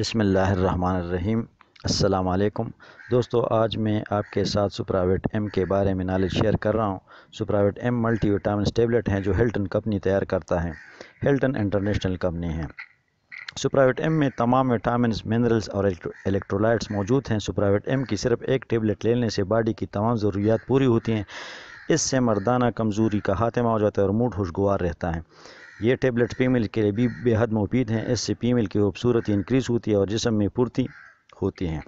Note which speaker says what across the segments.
Speaker 1: बसमीम् अल्लाम दोस्तों आज मैं आपके साथ सुप्रावेट एम के बारे में नॉलेज शेयर कर रहा हूँ सुप्रावेट एम मल्टी विटामिन टेबलेट हैं जो हेल्टन कंपनी तैयार करता है हेल्टन इंटरनेशनल कंपनी है सुप्रावेट एम में तमाम विटामिन मिनरल्स और इलेक्ट्रोलाइट्स मौजूद हैं सुप्रावेट एम की सिर्फ एक टेबलेट लेने से बॉडी की तमाम ज़रूरियात पूरी होती हैं इससे मर्दाना कमज़ोरी का खात्मा हो जाता है और मूड खुशगवार रहता है ये टेबलेट पीमिल के लिए भी बेहद मुफीद हैं इससे पीमिल की खूबसूरती इंक्रीज़ होती है और जिसम में पूर्ति होती है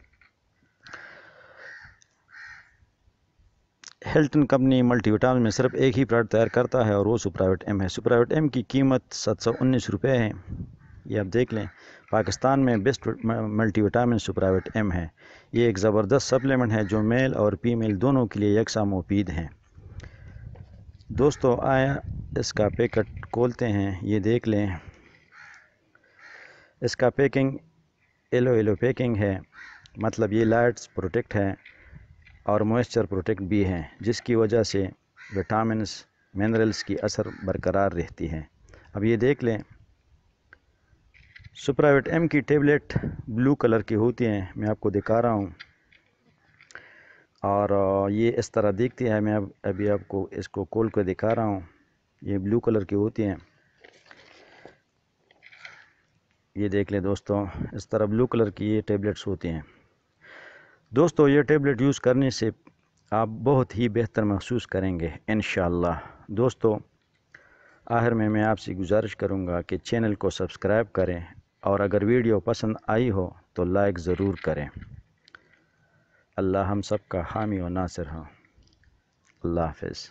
Speaker 1: हेल्टन कंपनी मल्टीविटामिन में सिर्फ एक ही प्रोडक्ट तैयार करता है और वो सुप्राइवेट एम है सुप्राइवेट एम की कीमत सात सौ उन्नीस रुपये है ये आप देख लें पाकिस्तान में बेस्ट मल्टीविटामिन सुप्राइवेट एम है ये एक ज़बरदस्त सप्लीमेंट है जो मेल और फीमेल दोनों के लिए यकसा मुफीद हैं दोस्तों आया इसका पैकेट खोलते हैं ये देख लें इसका पैकिंग येलो येलो पैकिंग है मतलब ये लाइट्स प्रोटेक्ट है और मॉइस्चर प्रोटेक्ट भी है जिसकी वजह से विटामिन मिनरल्स की असर बरकरार रहती है अब ये देख लें सुप्रावेट एम की टेबलेट ब्लू कलर की होती हैं मैं आपको दिखा रहा हूँ और ये इस तरह दिखती है मैं अब अभी आपको इसको कोल कर दिखा रहा हूँ ये ब्लू कलर की होती हैं ये देख लें दोस्तों इस तरह ब्लू कलर की ये टेबलेट्स होती हैं दोस्तों ये टेबलेट यूज़ करने से आप बहुत ही बेहतर महसूस करेंगे इन दोस्तों आखिर में मैं आपसे गुजारिश करूँगा कि चैनल को सब्सक्राइब करें और अगर वीडियो पसंद आई हो तो लाइक ज़रूर करें अल्लाह हम सब का हामी और नासिर हो अल्लाह हाफिज़